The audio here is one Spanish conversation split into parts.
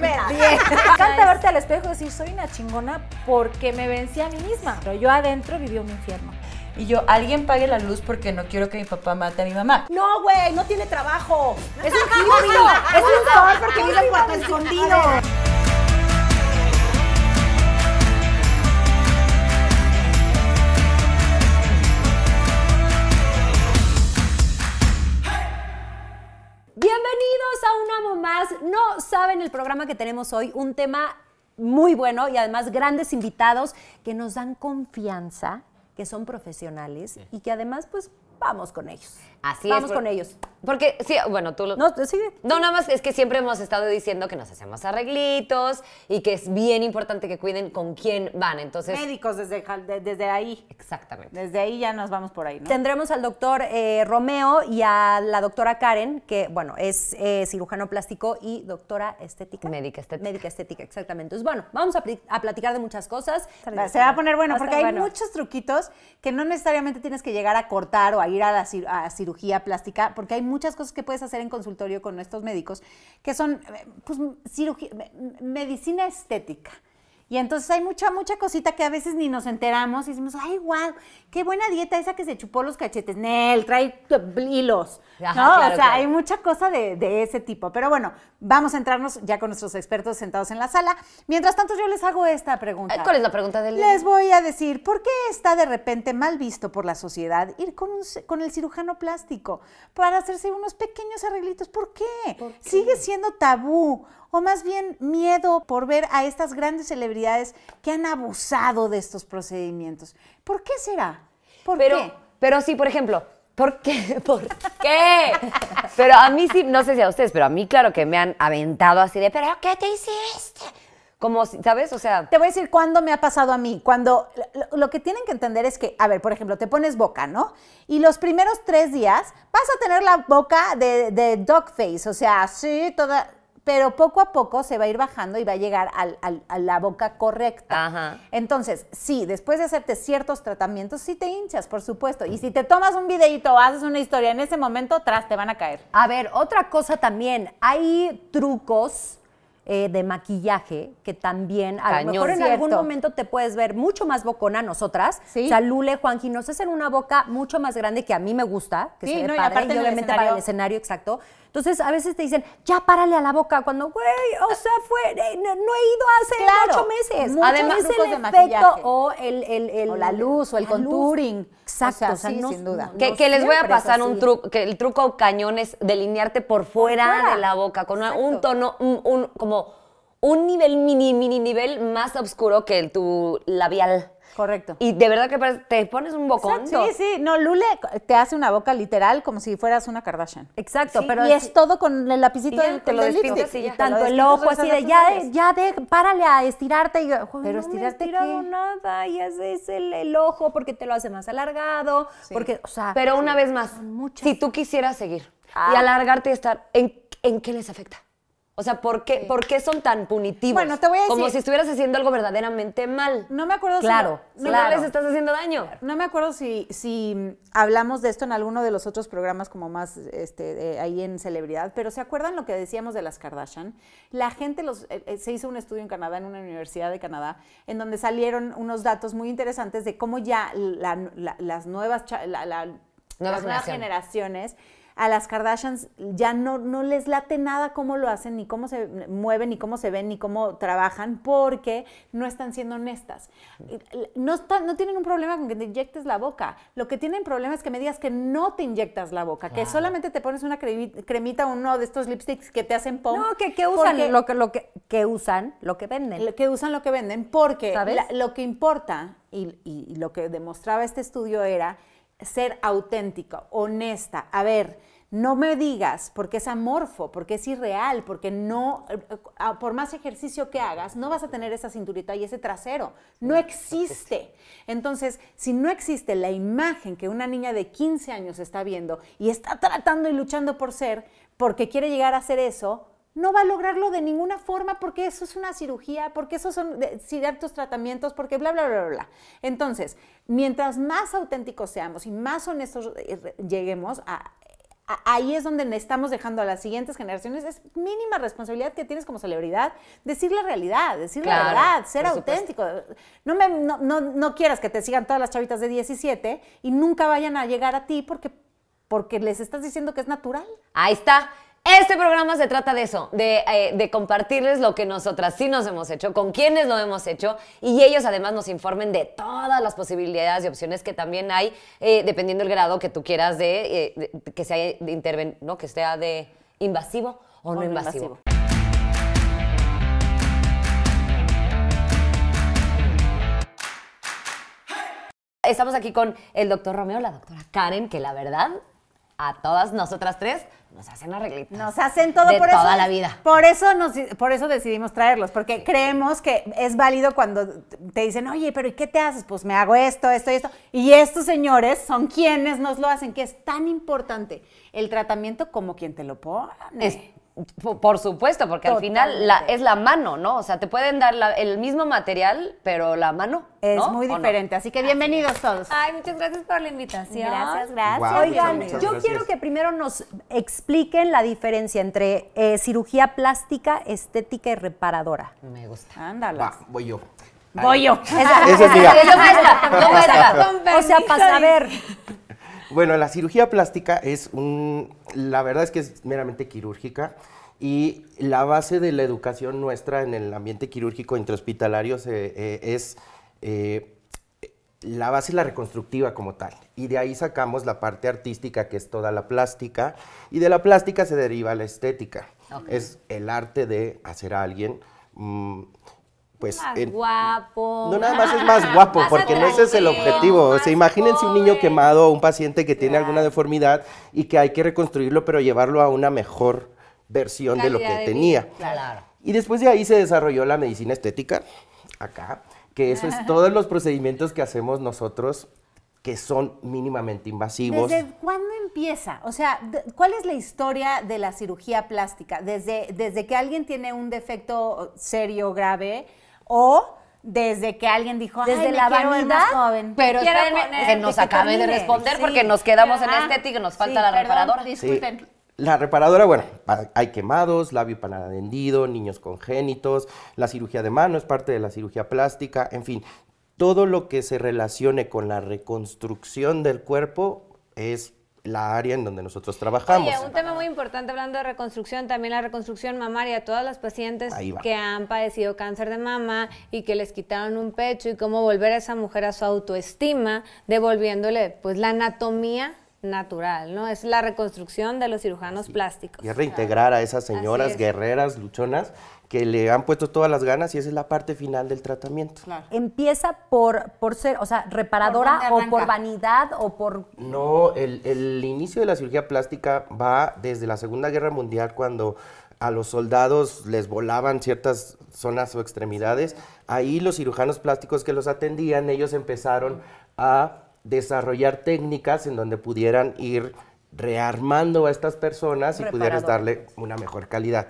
Bien. Me encanta verte al espejo y decir, soy una chingona porque me vencí a mí misma. Pero yo adentro vivió un infierno. Y yo, alguien pague la luz porque no quiero que mi papá mate a mi mamá. No, güey, no tiene trabajo. Es un híbrido. es un favor porque vive escondido. no saben el programa que tenemos hoy, un tema muy bueno y además grandes invitados que nos dan confianza, que son profesionales y que además pues vamos con ellos. Así Vamos con ellos. Porque, sí, bueno, tú lo... No, sigue. No, nada más es que siempre hemos estado diciendo que nos hacemos arreglitos y que es bien importante que cuiden con quién van, entonces... Médicos desde, desde ahí. Exactamente. Desde ahí ya nos vamos por ahí, ¿no? Tendremos al doctor eh, Romeo y a la doctora Karen, que, bueno, es eh, cirujano plástico y doctora estética. Médica estética. Médica estética, exactamente. Entonces, bueno, vamos a, platicar de muchas cosas. se va a poner bueno, porque hay muchos truquitos que no necesariamente tienes que llegar a cortar o a ir a cirugía plástica, porque hay muchas cosas que puedes hacer en consultorio con nuestros médicos que son eh, pues, cirugía, medicina estética. Y entonces hay mucha, mucha cosita que a veces ni nos enteramos y decimos, ay, guau! qué buena dieta esa que se chupó los cachetes. Nel, trae hilos. o sea, hay mucha cosa de, ese tipo. Pero bueno, vamos a entrarnos ya con nuestros expertos sentados en la sala. Mientras tanto, yo les hago esta pregunta. Eh, ¿Cuál es la pregunta del Les voy a decir, ¿por qué está de repente mal visto por la sociedad ir con, un, el cirujano plástico para hacerse unos pequeños arreglitos? ¿Por qué? Sigue siendo tabú o más bien miedo por ver a estas grandes celebridades que han abusado de estos procedimientos. ¿Por qué será? ¿Por pero, qué? Pero sí, por ejemplo, ¿Por qué? ¿Por qué? Pero a mí sí, no sé si a ustedes, pero a mí claro que me han aventado así de, pero ¿qué te hiciste? Como, ¿sabes? O sea... Te voy a decir cuándo me ha pasado a mí. Cuando, lo, que tienen que entender es que, a ver, por ejemplo, te pones boca, ¿no? Y los primeros tres días vas a tener la boca de, de dog face, o sea, sí, toda pero poco a poco se va a ir bajando y va a llegar a la boca correcta. Entonces, sí, después de hacerte ciertos tratamientos, sí te hinchas, por supuesto. Y si te tomas un videito o haces una historia en ese momento, tras te van a caer. A ver, otra cosa también, hay trucos eh, de maquillaje que también a lo mejor en algún momento te puedes ver mucho más bocona nosotras. ¿Sí? O sea, Lule, Juanji, nos hacen una boca mucho más grande que a mí me gusta, que sí, se no, y, aparte obviamente para el escenario exacto. Entonces, a veces te dicen, ya párale a la boca, cuando, güey, o sea, fue, no, he ido hace ocho meses. Además, el efecto o, el, la luz o el contouring. Exacto, sin duda. que, les voy a pasar un truco, que el truco cañón es delinearte por fuera, de la boca, con un tono, un, un, como un nivel mini, mini nivel más oscuro que el, tu labial. Correcto. Y de verdad que te pones un bocón. Sí, sí. No, Lule te hace una boca literal como si fueras una Kardashian. Exacto, pero. Y es, todo con el lapicito del te lo tanto el ojo así de ya, de, párale a estirarte. Y, pero no estirarte. nada. Y haces el, el, ojo porque te lo hace más alargado. Porque, o sea. Pero una vez más, si tú quisieras seguir y ah. alargarte y estar, ¿en qué les afecta? O sea, ¿por qué, ¿por qué son tan punitivos? Bueno, te voy a decir. Como si estuvieras haciendo algo verdaderamente mal. No me acuerdo claro, si. No, claro. les estás haciendo daño. No me acuerdo si, si hablamos de esto en alguno de los otros programas, como más este, ahí en celebridad, pero ¿se acuerdan lo que decíamos de las Kardashian? La gente los. Eh, eh, se hizo un estudio en Canadá, en una universidad de Canadá, en donde salieron unos datos muy interesantes de cómo ya las nuevas. las nuevas generaciones a las Kardashians ya no, les late nada cómo lo hacen, ni cómo se mueven, ni cómo se ven, ni cómo trabajan, porque no están siendo honestas. No, tienen un problema con que te inyectes la boca. Lo que tienen problema es que me digas que no te inyectas la boca, que solamente te pones una cremita o uno de estos lipsticks que te hacen pom. No, que, usan lo, que, lo que, usan, lo que venden. que usan lo que venden, porque lo que importa y, y lo que demostraba este estudio era ser auténtico, honesta. A ver, no me digas porque es amorfo, porque es irreal, porque no, eh, por más ejercicio que hagas, no vas a tener esa cinturita y ese trasero. No existe. Entonces, si no existe la imagen que una niña de 15 años está viendo y está tratando y luchando por ser, porque quiere llegar a ser eso, no va a lograrlo de ninguna forma porque eso es una cirugía, porque eso son ciertos tratamientos, porque bla, bla, bla, bla. Entonces, mientras más auténticos seamos y más honestos eh, lleguemos a ahí es donde estamos dejando a las siguientes generaciones, es mínima responsabilidad que tienes como celebridad, decir la realidad, decir la verdad, ser auténtico. No, me, no, no, quieras que te sigan todas las chavitas de 17 y nunca vayan a llegar a ti porque, porque les estás diciendo que es natural. Ahí está. Este programa se trata de eso, eh, de, compartirles lo que nosotras sí nos hemos hecho, con quienes lo hemos hecho y ellos además nos informen de todas las posibilidades y opciones que también hay, eh, dependiendo del grado que tú quieras eh, de, que sea de interven ¿no? que sea de invasivo o, no, invasivo. invasivo. Estamos aquí con el doctor Romeo, la doctora Karen, que la verdad a todas nosotras tres nos hacen arreglitos. Nos hacen todo de por toda la vida. Por eso, nos, por eso decidimos traerlos, porque creemos que es válido cuando te dicen, oye, pero ¿y qué te haces? Pues me hago esto, esto y esto. Y estos señores son quienes nos lo hacen, que es tan importante el tratamiento como quien te lo pone. Por supuesto, porque al final es la mano, ¿no? O sea, te pueden dar el mismo material, pero la mano. Es muy diferente, así que bienvenidos todos. Ay, muchas gracias por la invitación. Gracias, gracias. Oigan, yo quiero que primero nos expliquen la diferencia entre eh, cirugía plástica, estética y reparadora. Me gusta. Ándala. voy yo. Voy yo. O sea, para saber, bueno, la cirugía plástica es un, la verdad es que es meramente quirúrgica y la base de la educación nuestra en el ambiente quirúrgico intrahospitalario se, eh, es eh, la base la reconstructiva como tal. Y de ahí sacamos la parte artística, que es toda la plástica, y de la plástica se deriva la estética. Es el arte de hacer a alguien mm, pues... Más el, guapo. No nada más es más guapo, porque no ese es el objetivo. O sea, imagínense un niño quemado, un paciente que tiene alguna deformidad y que hay que reconstruirlo, pero llevarlo a una mejor versión de lo que tenía. Claro. Y después de ahí se desarrolló la medicina estética, acá, que eso es todos los procedimientos que hacemos nosotros que son mínimamente invasivos. ¿Desde cuándo empieza? O sea, ¿cuál es la historia de la cirugía plástica? Desde, desde que alguien tiene un defecto serio, grave, o desde que alguien dijo, desde Ay, la joven. Pero que nos acabe de responder porque nos quedamos en ah, estética y nos falta la reparadora. Disculpen. La reparadora, bueno, hay quemados, labio para niños congénitos, la cirugía de mano es parte de la cirugía plástica, en fin, todo lo que se relacione con la reconstrucción del cuerpo es la área en donde nosotros trabajamos. un tema muy importante hablando de reconstrucción, también la reconstrucción mamaria, todas las pacientes que han padecido cáncer de mama y que les quitaron un pecho y cómo volver a esa mujer a su autoestima, devolviéndole pues la anatomía natural, ¿no? Es la reconstrucción de los cirujanos plásticos. Y reintegrar a esas señoras guerreras, luchonas, que le han puesto todas las ganas y esa es la parte final del tratamiento. ¿Empieza por, por ser, o sea, reparadora o por vanidad o por...? No, el, inicio de la cirugía plástica va desde la Segunda Guerra Mundial cuando a los soldados les volaban ciertas zonas o extremidades. Ahí los cirujanos plásticos que los atendían, ellos empezaron a desarrollar técnicas en donde pudieran ir rearmando a estas personas y pudieran darle una mejor calidad.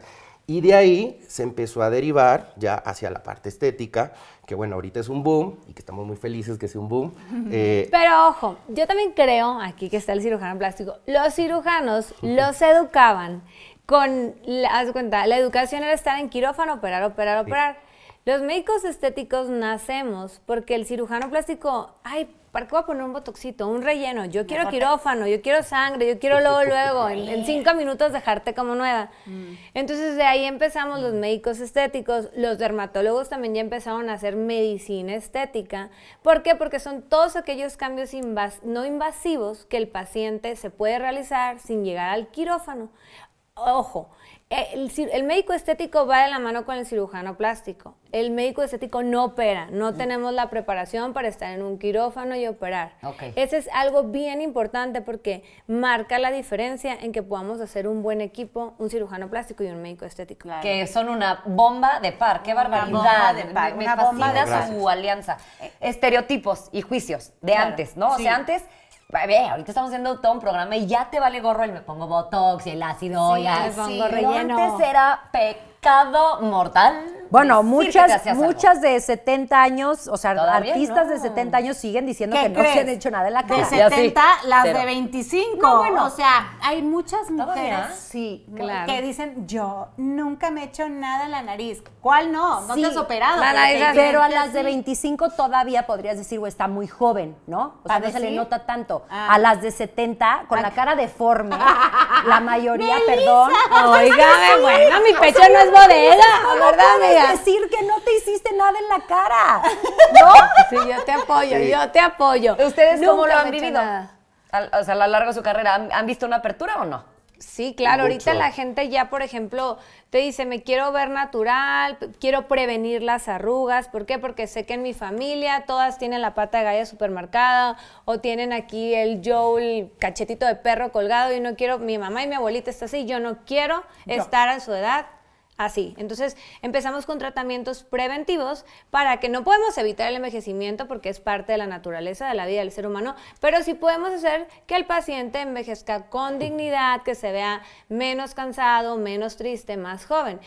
Y de ahí se empezó a derivar ya hacia la parte estética, que bueno, ahorita es un boom y que estamos muy felices que sea un boom. Eh, Pero ojo, yo también creo, aquí que está el cirujano plástico, los cirujanos los educaban con, haz cuenta, la educación era estar en quirófano, operar, operar, operar. Los médicos estéticos nacemos porque el cirujano plástico, ay, ¿para qué voy a poner un botoxito? Un relleno. Yo quiero quirófano, yo quiero sangre, yo quiero luego, luego, en, cinco minutos dejarte como nueva. Mm. Entonces de ahí empezamos los mm. médicos estéticos, los dermatólogos también ya empezaron a hacer medicina estética. ¿Por qué? Porque son todos aquellos cambios no invasivos que el paciente se puede realizar sin llegar al quirófano. Ojo, eh, el, médico estético va de la mano con el cirujano plástico. El médico estético no opera, no mm. tenemos la preparación para estar en un quirófano y operar. Eso Ese es algo bien importante porque marca la diferencia en que podamos hacer un buen equipo, un cirujano plástico y un médico estético. Que son una bomba de par, qué barbaridad. Una bomba de su alianza. Eh. Estereotipos y juicios de antes, ¿no? O sea, antes bebé, ahorita estamos haciendo todo un programa y ya te vale gorro el me pongo botox y el ácido sí, y así. Antes era pecado mortal. Bueno, muchas, muchas de 70 años, o sea, artistas de 70 años siguen diciendo que no se han hecho nada en la cara. De 70, las de 25. bueno, o sea, hay muchas mujeres que dicen, yo nunca me he hecho nada en la nariz. ¿Cuál no? No te has operado. pero, a las de 25 todavía podrías decir, o está muy joven, ¿no? O sea, no se le nota tanto. Ah. A las de 70, con la cara deforme, la mayoría, perdón. Oiga, bueno, mi pecho no es bodega, ¿verdad? decir que no te hiciste nada en la cara. ¿No? Sí, yo te apoyo, yo te apoyo. ¿Ustedes cómo lo han vivido? o sea, a lo largo de su carrera, ¿han, visto una apertura o no? Sí, claro, ahorita la gente ya, por ejemplo, te dice, me quiero ver natural, quiero prevenir las arrugas, ¿por qué? Porque sé que en mi familia todas tienen la pata de galla supermercada o tienen aquí el Joe, cachetito de perro colgado y no quiero, mi mamá y mi abuelita está así, yo no quiero estar a su edad así. Entonces empezamos con tratamientos preventivos para que no podemos evitar el envejecimiento porque es parte de la naturaleza de la vida del ser humano, pero sí podemos hacer que el paciente envejezca con dignidad, que se vea menos cansado, menos triste, más joven.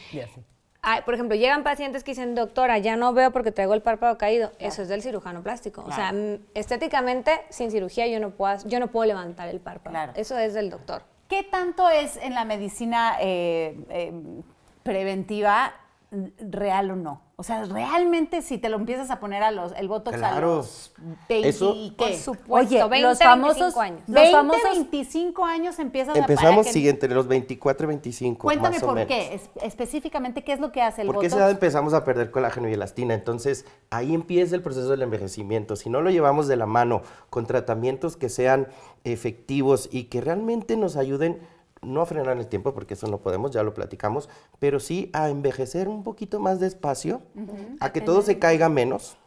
Ah, por ejemplo, llegan pacientes que dicen, doctora, ya no veo porque traigo el párpado caído. Eso es del cirujano plástico. O sea, mm, estéticamente, sin cirugía, yo no puedo, yo no puedo levantar el párpado. Eso es del doctor. ¿Qué tanto es en la medicina eh, eh, preventiva mm, real o no. O sea, realmente si te lo empiezas a poner a los el botox claro. a Eso, ¿qué? Por supuesto, los famosos 25 años. Los 25 años empiezas Empezamos a empezamos los 24 y 25 Cuéntame por qué, específicamente qué es lo que hace el Porque esa edad empezamos a perder colágeno y elastina, entonces ahí empieza el proceso del envejecimiento. Si no lo llevamos de la mano con tratamientos que sean efectivos y que realmente nos ayuden no frenar el tiempo, porque eso no podemos, ya lo platicamos, pero sí a envejecer un poquito más despacio, a que todo se caiga menos.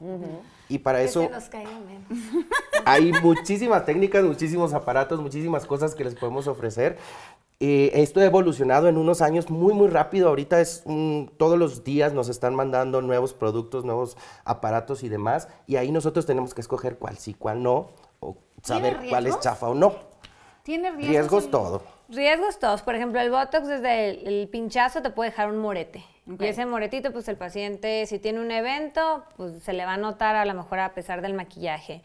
Y para eso... Hay muchísimas técnicas, muchísimos aparatos, muchísimas cosas que les podemos ofrecer. Eh, esto ha evolucionado en unos años muy, muy rápido. Ahorita es todos los días nos están mandando nuevos productos, nuevos aparatos y demás. Y ahí nosotros tenemos que escoger cuál sí, cuál no, o saber cuál es chafa o no. Tiene riesgos. Riesgos todo riesgos todos. Por ejemplo, el Botox desde el, pinchazo te puede dejar un morete. Y ese moretito, pues el paciente, si tiene un evento, pues se le va a notar a lo mejor a pesar del maquillaje.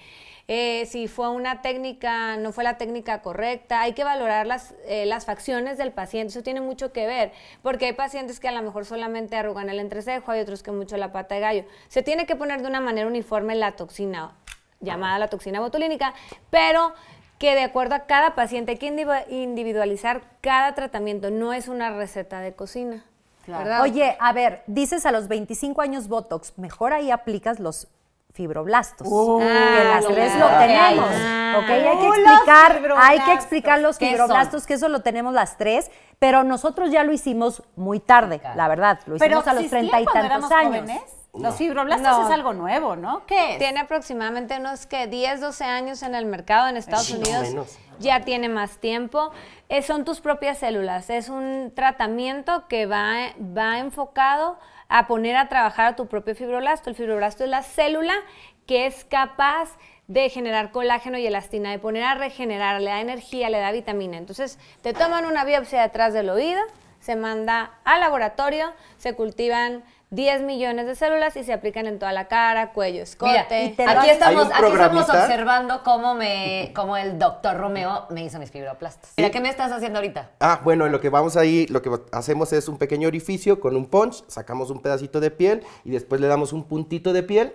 Eh, si fue una técnica, no fue la técnica correcta, hay que valorar las, eh, las facciones del paciente, eso tiene mucho que ver, porque hay pacientes que a lo mejor solamente arrugan el entrecejo, hay otros que mucho la pata de gallo. Se tiene que poner de una manera uniforme la toxina, llamada la toxina botulínica, pero que de acuerdo a cada paciente hay que individualizar cada tratamiento, no es una receta de cocina. Oye, a ver, dices a los 25 años Botox, mejor ahí aplicas los fibroblastos. Oh, las ah, tres lo tenemos. Ah. hay que oh, explicar, hay que explicar los fibroblastos, que eso lo tenemos las tres, pero nosotros ya lo hicimos muy tarde, la verdad, lo hicimos a los 30 y tantos años. Los fibroblastos es algo nuevo, ¿no? Tiene aproximadamente unos que 10, 12 años en el mercado en Estados Unidos. Ya tiene más tiempo. Eh, son tus propias células. Es un tratamiento que va, va enfocado a poner a trabajar a tu propio fibroblasto. El fibroblasto es la célula que es capaz de generar colágeno y elastina, de poner a regenerar, le da energía, le da vitamina. Entonces, te toman una biopsia detrás del oído, se manda al laboratorio, se cultivan 10 millones de células y se aplican en toda la cara, cuello, escote. Mira, aquí, estamos, observando cómo, me, el doctor Romeo me hizo mis fibroplastas. Mira, ¿qué me estás haciendo ahorita? Ah, bueno, lo que vamos ahí, lo que hacemos es un pequeño orificio con un punch, sacamos un pedacito de piel y después le damos un puntito de piel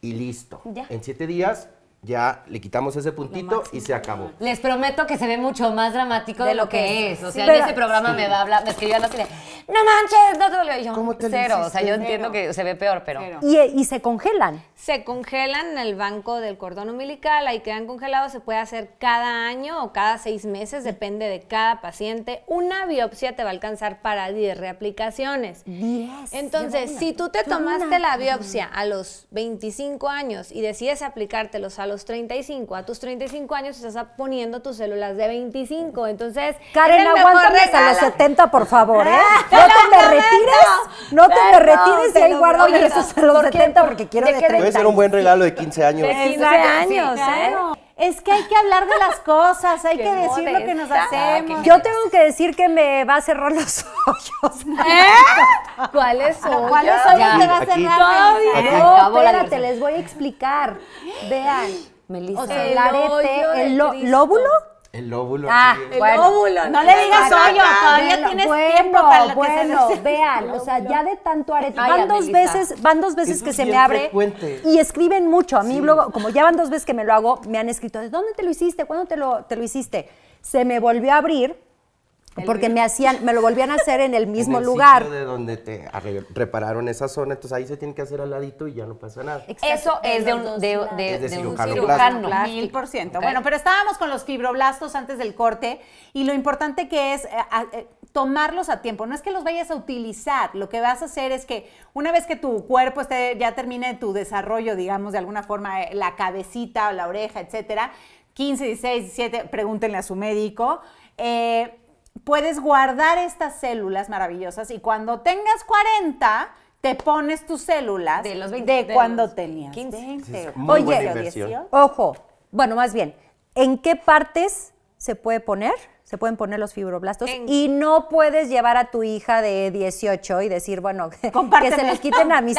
y listo. Ya. En siete días ya le quitamos ese puntito y se acabó. Les prometo que se ve mucho más dramático de, lo, que, es. O sea, en ese programa me va a hablar, me escribió a la no manches, no te lo cero. o sea, yo entiendo que se ve peor, pero... Y, eh, y se congelan se congelan en el banco del cordón umbilical, ahí quedan congelados, se puede hacer cada año o cada seis meses, depende de cada paciente. Una biopsia te va a alcanzar para 10 reaplicaciones. 10. Entonces, si tú te tomaste la biopsia a los 25 años y decides aplicártelos a los 35, a tus 35 años estás poniendo tus células de 25. Entonces, Karen, aguántame a los 70, por favor, ¿eh? No te me retires, no te me retires y ahí guardo esos a los 70 porque quiero detener ser un buen regalo de 15 años. 15 años, ¿eh? Es que hay que hablar de las cosas, hay que decir lo que nos ah, hacemos. Yo tengo que decir que me va a cerrar los ojos. ¿Eh? ¿Cuáles son? ¿Cuáles son los que va a cerrar? No, espérate, les voy a explicar. Vean, Melissa, el, el lóbulo el óvulo. Ah, el lóbulo óvulo. No le digas hoyo, todavía tienes tiempo para lo que se vean, o sea, ya de tanto arete, van, dos veces, van dos veces que se me abre y escriben mucho. A mí luego, como ya van dos veces que me lo hago, me han escrito, ¿de dónde te lo hiciste? ¿Cuándo te lo, te lo hiciste? Se me volvió a abrir porque me hacían, me lo volvían a hacer en el mismo lugar. de donde te repararon esa zona, entonces ahí se tiene que hacer al ladito y ya no pasa nada. Eso es de un, cirujano, mil por ciento. Bueno, pero estábamos con los fibroblastos antes del corte y lo importante que es eh, eh, tomarlos a tiempo. No es que los vayas a utilizar, lo que vas a hacer es que una vez que tu cuerpo esté, ya termine tu desarrollo, digamos de alguna forma, eh, la cabecita o la oreja, etcétera, 15, 16, 17, pregúntenle a su médico. Eh, puedes guardar estas células maravillosas y cuando tengas 40 te pones tus células de, los cuando tenías 15. 20. Oye, ojo, bueno, más bien, ¿en qué partes se puede poner? Se pueden poner los fibroblastos y no puedes llevar a tu hija de 18 y decir, bueno, que se les quiten a, mi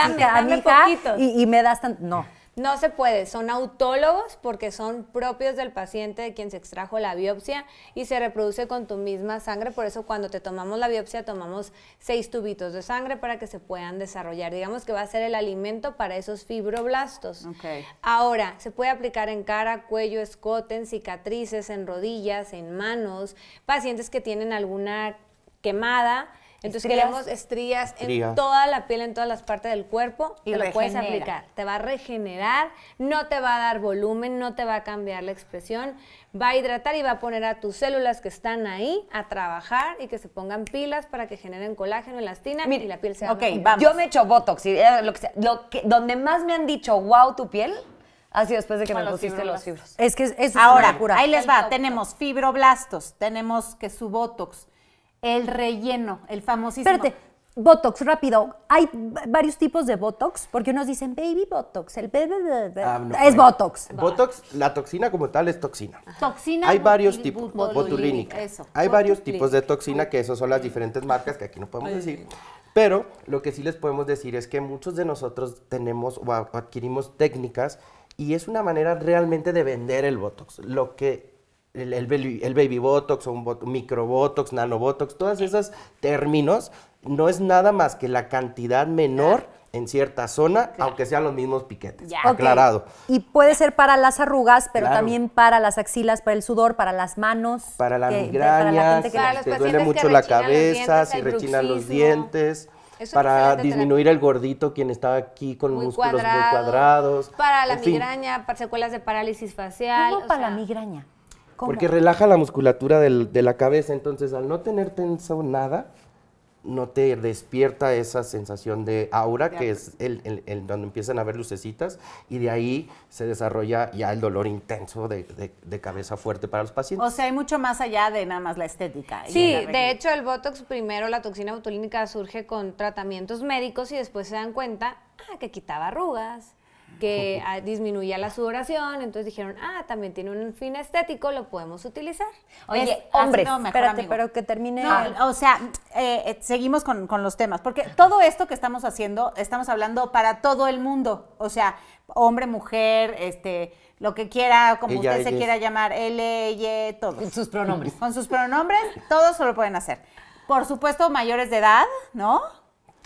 y, me das tan. No, no se puede, son autólogos porque son propios del paciente de quien se extrajo la biopsia y se reproduce con tu misma sangre, por eso cuando te tomamos la biopsia tomamos seis tubitos de sangre para que se puedan desarrollar. Digamos que va a ser el alimento para esos fibroblastos. Ahora, se puede aplicar en cara, cuello, escote, en cicatrices, en rodillas, en manos, pacientes que tienen alguna quemada, entonces estrías, queremos estrías, en toda la piel, en todas las partes del cuerpo. Y te lo puedes aplicar. Te va a regenerar, no te va a dar volumen, no te va a cambiar la expresión. Va a hidratar y va a poner a tus células que están ahí a trabajar y que se pongan pilas para que generen colágeno, elastina y la piel se va. Yo me echo Botox eh, lo que donde más me han dicho, wow, tu piel, ha sido después de que me pusiste los fibros. Es que eso Ahora, es ahí les va. Tenemos fibroblastos, tenemos que su botox, el relleno, el famosísimo. Espérate, Botox, rápido. Hay varios tipos de Botox, porque unos dicen baby Botox, el ah, es eh, Botox. Botox, la toxina como tal es toxina. Toxina. Hay varios tipos, botulínica. Hay varios tipos de toxina, que esas son las diferentes marcas que aquí no podemos decir. Pero lo que sí les podemos decir es que muchos de nosotros tenemos o adquirimos técnicas y es una manera realmente de vender el Botox. Lo que el, baby botox o un micro botox, nano todos esos términos, no es nada más que la cantidad menor en cierta zona, aunque sean los mismos piquetes. Aclarado. Y puede ser para las arrugas, pero también para las axilas, para el sudor, para las manos. Para la migraña, para te duele mucho la cabeza, si rechinan los dientes. para disminuir el gordito, quien estaba aquí con músculos muy cuadrados. Para la migraña, para secuelas de parálisis facial. ¿Cómo para la migraña? Porque relaja la musculatura de la cabeza, entonces al no tener tenso nada, no te despierta esa sensación de aura, que es el, donde empiezan a ver lucecitas, y de ahí se desarrolla ya el dolor intenso de, cabeza fuerte para los pacientes. O sea, hay mucho más allá de nada más la estética. Sí, de hecho el Botox primero, la toxina botulínica surge con tratamientos médicos y después se dan cuenta ah, que quitaba arrugas, que ah, disminuía la sudoración, entonces dijeron, ah, también tiene un fin estético, lo podemos utilizar. Oye, hombres, espérate, pero que termine. o sea, eh, eh, seguimos con, con los temas, porque todo esto que estamos haciendo, estamos hablando para todo el mundo, o sea, hombre, mujer, este, lo que quiera, como usted se quiera llamar, L, Y, todos. Con sus pronombres. Con sus pronombres, todos lo pueden hacer. Por supuesto, mayores de edad, ¿no?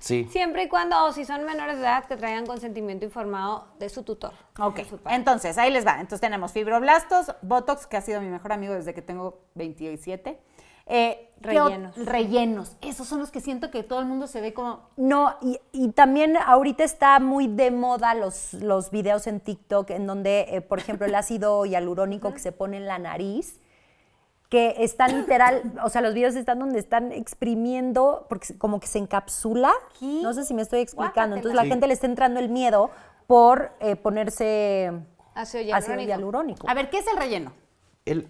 Siempre y cuando, o si son menores de edad, que traigan consentimiento informado de su tutor. Ok. Entonces, ahí les va. Entonces tenemos fibroblastos, Botox, que ha sido mi mejor amigo desde que tengo 27. Eh, rellenos. Rellenos. Esos son los que siento que todo el mundo se ve como. No, y, también ahorita está muy de moda los, los videos en TikTok en donde, eh, por ejemplo, el ácido hialurónico que se pone en la nariz que están literal, o sea, los videos están donde están exprimiendo, porque como que se encapsula. No sé si me estoy explicando. Entonces la gente le está entrando el miedo por eh, ponerse ácido A ver, ¿qué es el relleno? El,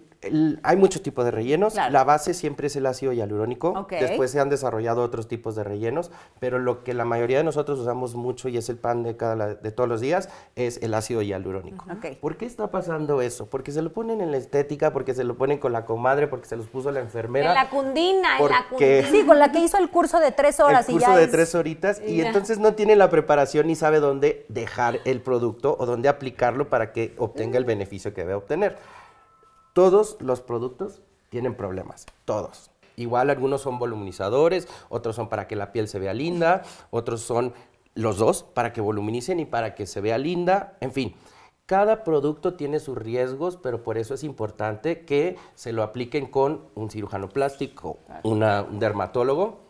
hay muchos tipos de rellenos. La base siempre es el ácido hialurónico. Después se han desarrollado otros tipos de rellenos, pero lo que la mayoría de nosotros usamos mucho y es el pan de, cada, de todos los días es el ácido hialurónico. ¿Por qué está pasando eso? Porque se lo ponen en la estética, porque se lo ponen con la comadre, porque se los puso la enfermera. En la cundina, en la cundina. Sí, con la que hizo el curso de tres horas. El curso de tres horitas y entonces no tiene la preparación ni sabe dónde dejar el producto o dónde aplicarlo para que obtenga el beneficio que debe obtener. Todos los productos tienen problemas, todos. Igual algunos son voluminizadores, otros son para que la piel se vea linda, otros son los dos para que voluminicen y para que se vea linda, en fin. Cada producto tiene sus riesgos, pero por eso es importante que se lo apliquen con un cirujano plástico, un dermatólogo,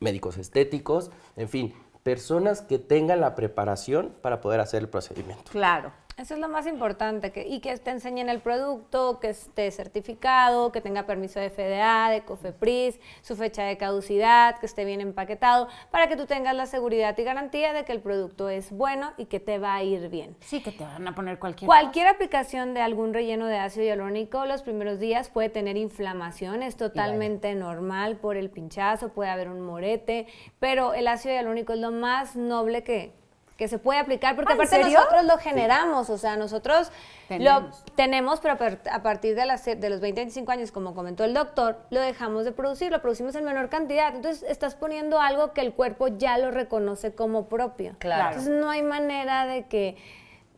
médicos estéticos, en fin, personas que tengan la preparación para poder hacer el procedimiento. Claro. Eso es lo más importante, que, y que te enseñen el producto, que esté certificado, que tenga permiso de FDA, de COFEPRIS, su fecha de caducidad, que esté bien empaquetado, para que tú tengas la seguridad y garantía de que el producto es bueno y que te va a ir bien. Sí, que te van a poner cualquier... Cualquier aplicación de algún relleno de ácido hialurónico los primeros días puede tener inflamación, es totalmente normal por el pinchazo, puede haber un morete, pero el ácido hialurónico es lo más noble que que se puede aplicar, porque ah, aparte nosotros lo generamos, o sea, nosotros lo tenemos, pero a partir de, las, de los 20, 25 años, como comentó el doctor, lo dejamos de producir, lo producimos en menor cantidad, entonces estás poniendo algo que el cuerpo ya lo reconoce como propio. Claro. Entonces no hay manera de que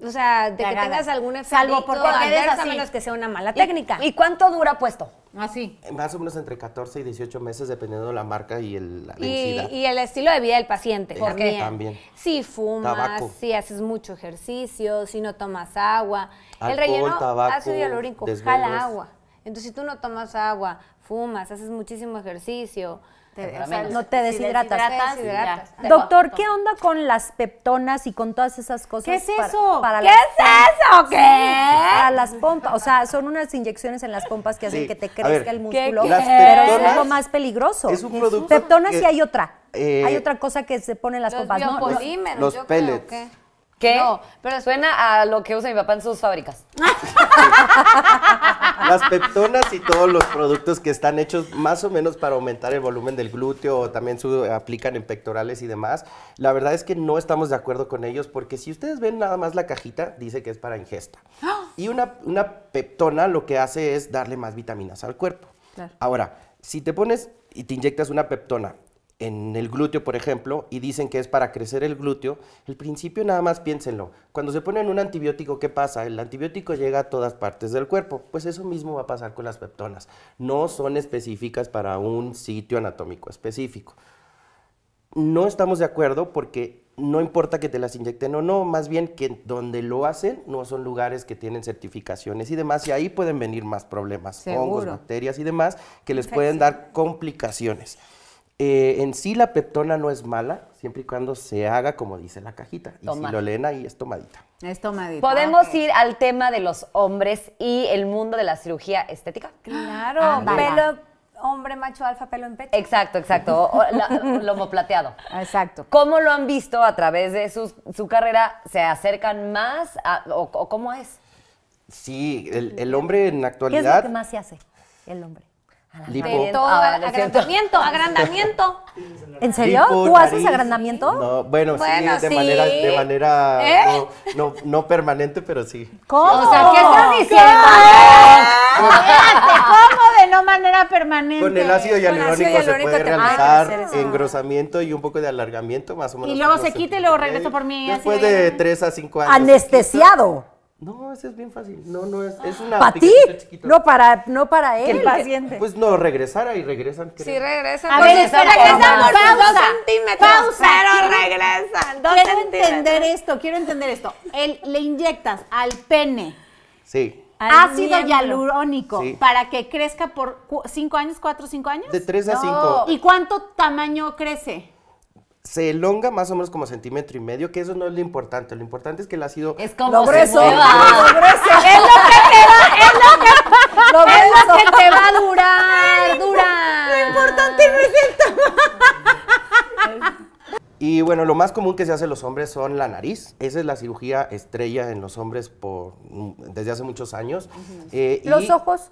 o sea, de que tengas algún efecto Salvo porque adverso, a menos que sea una mala técnica. ¿Y, cuánto dura puesto? Así. Eh, más o menos entre 14 y 18 meses, dependiendo de la marca y el, la Y, el estilo de vida del paciente. También. Si fumas, si haces mucho ejercicio, si no tomas agua. el relleno ácido hialurónico jala agua. Entonces, si tú no tomas agua, fumas, haces muchísimo ejercicio, no te deshidratas. Doctor, ¿qué onda con las peptonas y con todas esas cosas? ¿Qué es eso? ¿Qué es eso? ¿Qué? Para las pompas. O sea, son unas inyecciones en las pompas que hacen que te crezca el músculo. pero es lo más peligroso. Es un producto. Peptonas y hay otra. Eh, hay otra cosa que se pone en las pompas. ¿no? Los, los pellets. ¿Qué? No, pero suena a lo que usa mi papá en sus fábricas. Las peptonas y todos los productos que están hechos más o menos para aumentar el volumen del glúteo o también se aplican en pectorales y demás, la verdad es que no estamos de acuerdo con ellos porque si ustedes ven nada más la cajita, dice que es para ingesta. Y una, una peptona lo que hace es darle más vitaminas al cuerpo. Ahora, si te pones y te inyectas una peptona en el glúteo, por ejemplo, y dicen que es para crecer el glúteo, el principio nada más piénsenlo. Cuando se ponen un antibiótico, ¿qué pasa? El antibiótico llega a todas partes del cuerpo. Pues eso mismo va a pasar con las peptonas. No son específicas para un sitio anatómico específico. No estamos de acuerdo porque no importa que te las inyecten o no, más bien que donde lo hacen no son lugares que tienen certificaciones y demás, y ahí pueden venir más problemas, hongos, bacterias y demás, que les pueden dar complicaciones. Eh, en sí la peptona no es mala, siempre y cuando se haga como dice la cajita. Y si lo leen ahí es tomadita. Es tomadita. ¿Podemos ir al tema de los hombres y el mundo de la cirugía estética? Claro, ah, pelo hombre macho alfa pelo en pecho. Exacto, exacto. lomo plateado. Exacto. ¿Cómo lo han visto a través de su, carrera? ¿Se acercan más o, cómo es? Sí, el, hombre en actualidad. ¿Qué es lo que más se hace? El hombre. Lipo. Ah, agrandamiento, agrandamiento. ¿En serio? ¿Tú haces agrandamiento? No, bueno, sí, de manera, de manera ¿Eh? no, no, permanente, pero sí. ¿Cómo? O sea, ¿qué estás diciendo? ¿Cómo? de no manera permanente? Con el ácido hialurónico, se puede realizar engrosamiento y un poco de alargamiento, más o menos. Y luego se quita y luego regreso por mí. Después de 3 a 5 años. Anestesiado. No, ese es bien fácil. No, no es. Es una. ¿Para ti? No para, no para él. El paciente. Pues no, regresara y regresan. Sí, regresan. A ver, espera, que pausa, dos centímetros. Pausa. Pero regresan. quiero entender esto, quiero entender esto. le inyectas al pene. Sí. ácido hialurónico para que crezca por cinco años, cuatro, o 5 años. De tres a cinco. ¿Y cuánto tamaño crece? se elonga más o menos como centímetro y medio, que eso no es lo importante. Lo importante es que el ácido... Es como se mueva. Es lo que te va, es lo que, es que te va a durar, durar. Lo importante es el tamaño. Y bueno, lo más común que se hace en los hombres son la nariz. Esa es la cirugía estrella en los hombres por, desde hace muchos años. Eh, ¿Los ojos?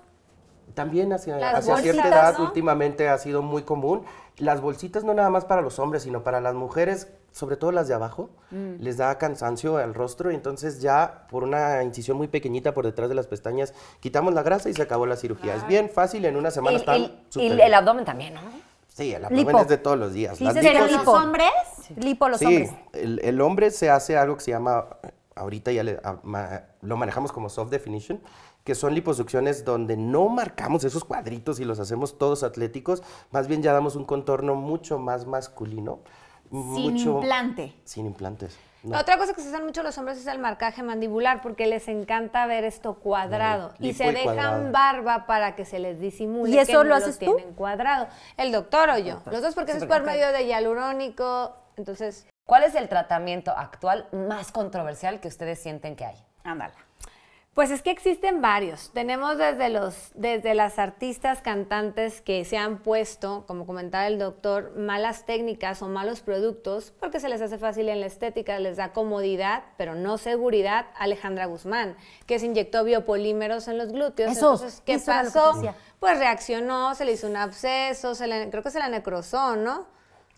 También hacia, cierta edad últimamente ha sido muy común las bolsitas no nada más para los hombres, sino para las mujeres, sobre todo las de abajo, mm. les da cansancio al rostro y entonces ya por una incisión muy pequeñita por detrás de las pestañas quitamos la grasa y se acabó la cirugía. Es ah. bien fácil, en una semana está Y el, abdomen también, ¿no? Sí, el abdomen es de todos los días. ¿Y lipo... los hombres? Lipo los sí, hombres. El, el hombre se hace algo que se llama, ahorita ya ah, lo manejamos como soft definition, que son liposucciones donde no marcamos esos cuadritos y los hacemos todos atléticos, más bien ya damos un contorno mucho más masculino. Sin implante. Sin implantes. Otra cosa que se usan mucho los hombres es el marcaje mandibular, porque les encanta ver esto cuadrado. y se dejan barba para que se les disimule. ¿Y eso que no lo tienen cuadrado. El doctor o yo. Los dos, porque eso es por medio de hialurónico. Entonces. ¿Cuál es el tratamiento actual más controversial que ustedes sienten que hay? Ándala. Pues es que existen varios. Tenemos desde, los, desde las artistas, cantantes que se han puesto, como comentaba el doctor, malas técnicas o malos productos porque se les hace fácil en la estética, les da comodidad, pero no seguridad. Alejandra Guzmán, que se inyectó biopolímeros en los glúteos. Eso, Entonces, ¿qué pasó? pues reaccionó, se le hizo un absceso, se le, creo que se la necrosó, ¿no?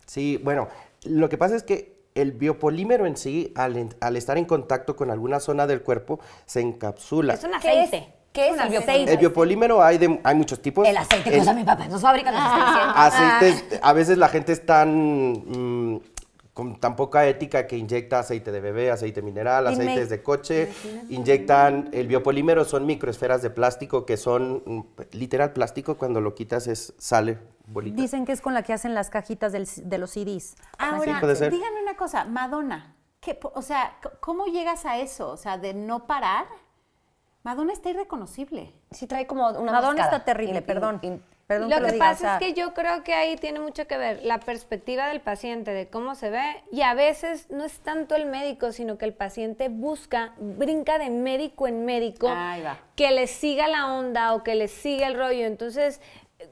Sí, bueno, lo que pasa es que el biopolímero en sí, al, estar en contacto con alguna zona del cuerpo, se encapsula. Es un aceite. ¿Qué es? el biopolímero? El biopolímero hay, hay muchos tipos. El aceite que mi papá, nos fabrican los aceites. a veces la gente es tan... Mm, con tan poca ética que inyecta aceite de bebé, aceite mineral, aceites de coche, inyectan el biopolímero, son microesferas de plástico que son mm, literal plástico, cuando lo quitas es, sale Dicen que es con la que hacen las cajitas de los CDs. Ahora, díganme una cosa, Madonna, o sea, ¿cómo llegas a eso? O sea, de no parar. Madonna está irreconocible. Sí, trae como una Madonna está terrible, perdón. lo que, que pasa es que yo creo que ahí tiene mucho que ver la perspectiva del paciente, de cómo se ve, y a veces no es tanto el médico, sino que el paciente busca, brinca de médico en médico, que le siga la onda o que le siga el rollo. Entonces,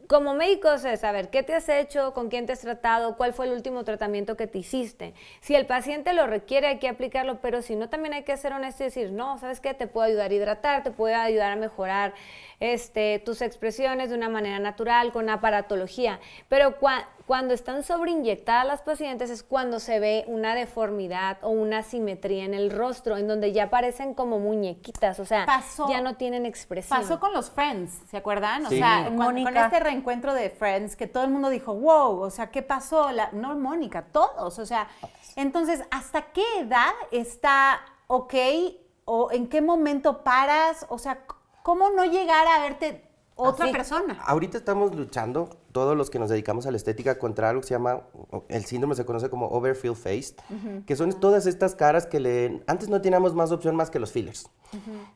como médicos es saber qué te has hecho, con quién te has tratado, cuál fue el último tratamiento que te hiciste. Si el paciente lo requiere, hay que aplicarlo, pero si no, también hay que ser honesto y decir, no, ¿sabes qué? Te puedo ayudar a hidratar, te puedo ayudar a mejorar este, tus expresiones de una manera natural, con aparatología. Pero cuando están sobreinyectadas las pacientes es cuando se ve una deformidad o una asimetría en el rostro, en donde ya parecen como muñequitas, o sea, ya no tienen expresión. Pasó con los Friends, ¿se acuerdan? O sea, Mónica. Con, este reencuentro de Friends que todo el mundo dijo, wow, o sea, ¿qué pasó? La, no Mónica, todos, o sea, entonces, ¿hasta qué edad está ok o en qué momento paras? O sea, ¿cómo no llegar a verte otra persona? Ahorita estamos luchando todos los que nos dedicamos a la estética contra algo que se llama, el síndrome se conoce como overfill face que son todas estas caras que le, antes no teníamos más opción más que los fillers.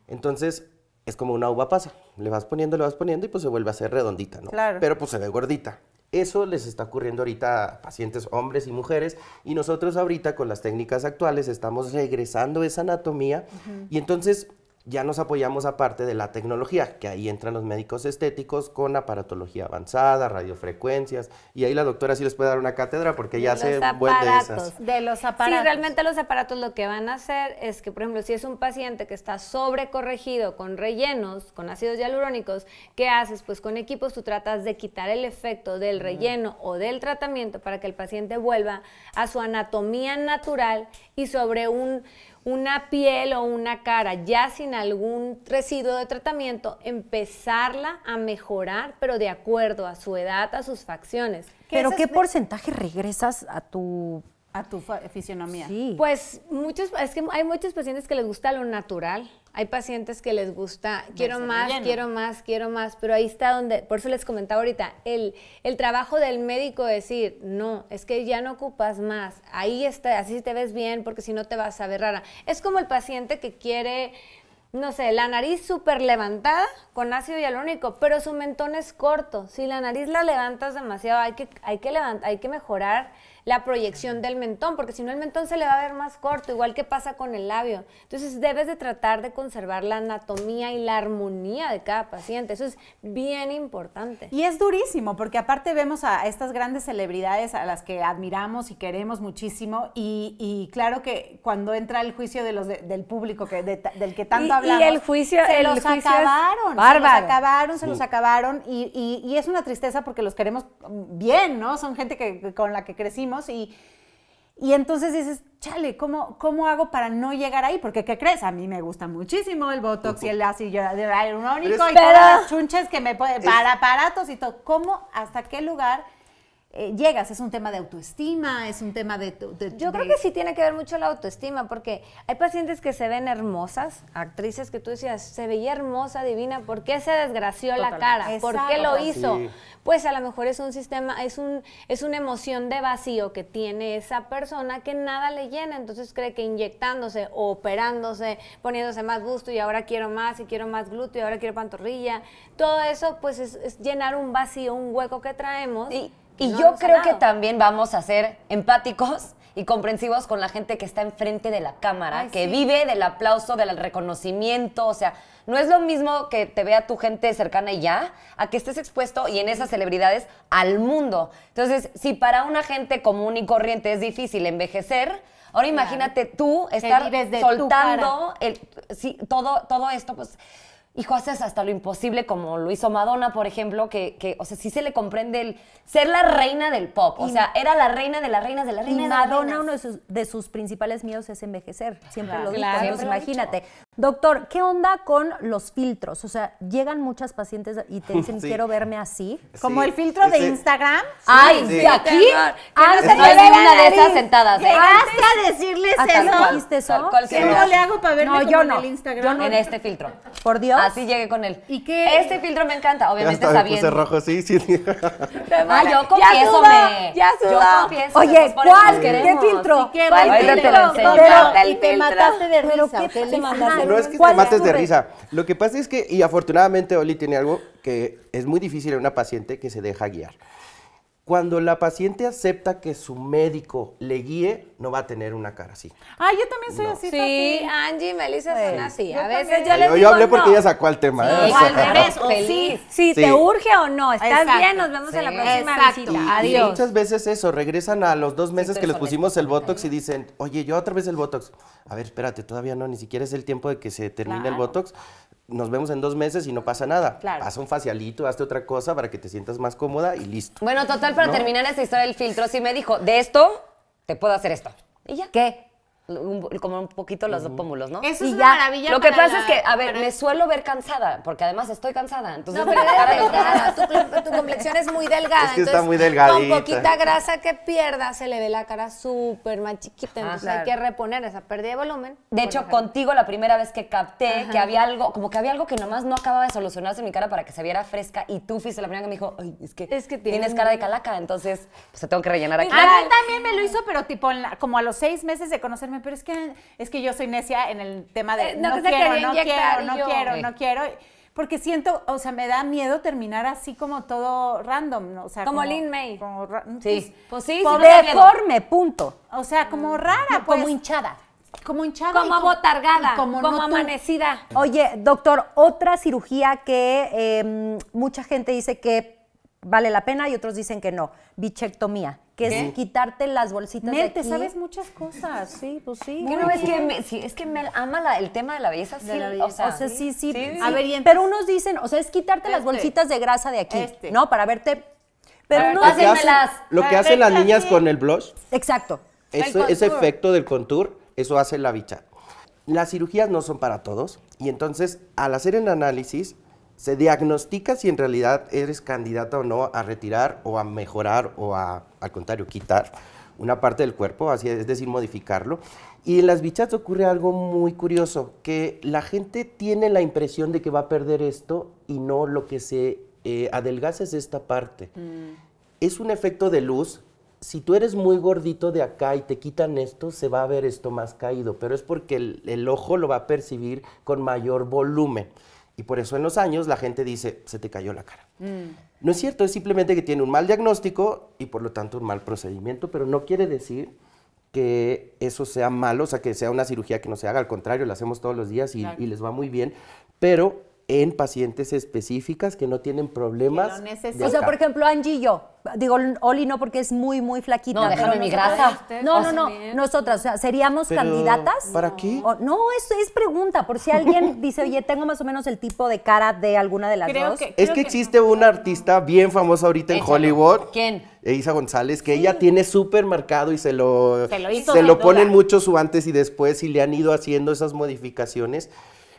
Entonces, es como una uva pasa, le vas poniendo, le vas poniendo y pues se vuelve a hacer redondita, ¿no? Pero pues se ve gordita. Eso les está ocurriendo ahorita a pacientes hombres y mujeres y nosotros ahorita con las técnicas actuales estamos regresando esa anatomía y entonces ya nos apoyamos aparte de la tecnología, que ahí entran los médicos estéticos con aparatología avanzada, radiofrecuencias, y ahí la doctora sí les puede dar una cátedra porque ya se vuelve de esas. De los aparatos. Sí, realmente los aparatos lo que van a hacer es que, por ejemplo, si es un paciente que está sobrecorregido con rellenos, con ácidos hialurónicos, ¿qué haces? Pues con equipos tú tratas de quitar el efecto del relleno o del tratamiento para que el paciente vuelva a su anatomía natural y sobre un una piel o una cara ya sin algún residuo de tratamiento, empezarla a mejorar, pero de acuerdo a su edad, a sus facciones. ¿Pero qué porcentaje regresas a tu a tu fisionomía. Pues muchos, es que hay muchos pacientes que les gusta lo natural. Hay pacientes que les gusta, quiero más, quiero más, quiero más, pero ahí está donde, por eso les comentaba ahorita, el, el trabajo del médico decir, no, es que ya no ocupas más, ahí está, así te ves bien, porque si no te vas a ver rara. Es como el paciente que quiere no sé, la nariz súper levantada con ácido hialurónico, pero su mentón es corto. Si la nariz la levantas demasiado, hay que, hay que, hay que mejorar la proyección del mentón, porque si no el mentón se le va a ver más corto, igual que pasa con el labio. Entonces debes de tratar de conservar la anatomía y la armonía de cada paciente. Eso es bien importante. Y es durísimo, porque aparte vemos a estas grandes celebridades a las que admiramos y queremos muchísimo, y, claro que cuando entra el juicio de los del público que, del que tanto hablamos, y el juicio, se los acabaron, se los acabaron, se los acabaron, y, y es una tristeza porque los queremos bien, ¿no? Son gente que, con la que crecimos y, entonces dices, chale, ¿cómo, ¿cómo hago para no llegar ahí? Porque, ¿qué crees? A mí me gusta muchísimo el Botox y el ácido hialurónico y todas las chunches que me pueden, para aparatos y todo. ¿Cómo, hasta qué lugar eh, llegas? ¿Es un tema de autoestima? ¿Es un tema de...? Yo creo que sí tiene que ver mucho la autoestima, porque hay pacientes que se ven hermosas, actrices que tú decías, se veía hermosa, divina, ¿por qué se desgració la cara? ¿Por qué lo hizo? Pues a lo mejor es un sistema, es, un, es una emoción de vacío que tiene esa persona que nada le llena, entonces cree que inyectándose operándose, poniéndose más gusto y ahora quiero más y quiero más glúteo y ahora quiero pantorrilla, todo eso pues es, es llenar un vacío, un hueco que traemos. Y y yo creo que también vamos a ser empáticos y comprensivos con la gente que está enfrente de la cámara, que vive del aplauso, del reconocimiento, o sea, no es lo mismo que te vea tu gente cercana y ya, a que estés expuesto y en esas celebridades al mundo. Entonces, si para una gente común y corriente es difícil envejecer, ahora imagínate tú estar soltando el, sí, todo, todo esto, pues hijo, haces hasta lo imposible, como lo hizo Madonna, por ejemplo, que, que o sea, sí se le comprende el ser la reina del pop. O sea, era la reina de las reinas de las reinas. Y Madonna, uno de sus, de sus, principales miedos es envejecer. Siempre lo dijo, imagínate. Doctor, ¿qué onda con los filtros? O sea, llegan muchas pacientes y te dicen, quiero verme así. Como el filtro de Instagram. Ay, de aquí. Ah, no se una de esas sentadas. ¿eh? Llegaste a decirles ah, eso. ¿Qué no le hago para verme como en el Instagram? Yo no. En este filtro. Por Dios. Ah, así llegué con él. ¿Y qué? Este filtro me encanta, obviamente está bien. Puse rojo, sí, sí. ah, yo confieso, me. Ya suda. Yo confieso. Oye, ¿cuál? ¿Qué filtro? ¿Qué filtro? te mataste de risa. No es que te mates de risa. Lo que pasa es que, y afortunadamente Oli tiene algo que es muy difícil en una paciente que se deja guiar. Cuando la paciente acepta que su médico le guíe, no va a tener una cara así. Ah, yo también soy no. así. Sí, Angie y Melissa son así. A veces yo, le Yo hablé porque ella sacó el tema. Sí, ¿eh? al revés, o sí, sí, te urge o no. ¿Estás bien? Nos vemos en la próxima visita. Adiós. muchas veces eso, regresan a los dos meses que les pusimos el Botox y dicen, oye, yo otra vez el Botox. A ver, espérate, todavía no, ni siquiera es el tiempo de que se termine el Botox nos vemos en dos meses y no pasa nada. Claro. Haz un facialito, hazte otra cosa para que te sientas más cómoda y listo. Bueno, total, para terminar esa historia del filtro, sí me dijo, de esto te puedo hacer esto. ¿Y ya? ¿Qué? como un poquito los pómulos, ¿no? Eso es maravilla. Lo que pasa es que, a ver, me suelo ver cansada, porque además estoy cansada. Entonces, pero delgada, tu, complexión es muy delgada. Es que entonces, está muy delgadita. Con poquita grasa que pierda, se le ve la cara súper más chiquita. entonces hay que reponer esa pérdida de volumen. De hecho, contigo la primera vez que capté que había algo, como que había algo que nomás no acababa de solucionarse en mi cara para que se viera fresca. Y tú fuiste la primera que me dijo, ay, es que, tienes, cara de calaca, entonces pues, te tengo que rellenar aquí. A mí ah, también me lo hizo, pero tipo, como a los seis meses de conocerme pero es que, es que yo soy necia en el tema de eh, no, quiero, no, quiero, no, quiero, no quiero, porque siento, o sea, me da miedo terminar así como todo random, ¿no? sea, como, Lin May. Pues, sí, pues, sí, por deforme, punto. O sea, como mm. rara, pues, como hinchada. Como hinchada. Como, como Como, amanecida. Oye, doctor, otra cirugía que em, mucha gente dice que vale la pena y otros dicen que no. Bichectomía, que es quitarte las bolsitas de aquí. te sabes muchas cosas. Sí, pues sí. es que, me, es que Mel ama el tema de la belleza. Sí, sí, sí. pero unos dicen, o sea, es quitarte las este. bolsitas de grasa de aquí, este. ¿no? Para verte... Pero no, lo que, hacen, lo que hacen las niñas con el blush. Exacto. ese efecto del contour, eso hace la bicha. Las cirugías no son para todos y entonces al hacer el análisis se diagnostica si en realidad eres candidata o no a retirar o a mejorar o a, al contrario, quitar una parte del cuerpo, así es decir, modificarlo. Y en las bichas ocurre algo muy curioso, que la gente tiene la impresión de que va a perder esto y no lo que se eh, adelgaza es esta parte. Mm. Es un efecto de luz. Si tú eres muy gordito de acá y te quitan esto, se va a ver esto más caído, pero es porque el ojo lo va a percibir con mayor volumen. Y por eso en los años la gente dice, se te cayó la cara. Mm. No es cierto, es simplemente que tiene un mal diagnóstico y por lo tanto un mal procedimiento, pero no quiere decir que eso sea malo, o sea, que sea una cirugía que no se haga, al contrario, la hacemos todos los días y, y les va muy bien, pero en pacientes específicas que no tienen problemas. no o sea, por ejemplo, Angie yo. Digo, Oli no porque es muy, muy flaquita. No, déjame mi grasa. No, no, no. Nosotras, o sea, ¿seríamos candidatas? ¿Para qué? no, es, es pregunta. Por si alguien dice, oye, tengo más o menos el tipo de cara de alguna de las dos. es que, existe una artista bien famosa ahorita en Hollywood. ¿Quién? Isa González, que ella tiene súper marcado y se lo, se lo ponen mucho su antes y después y le han ido haciendo esas modificaciones.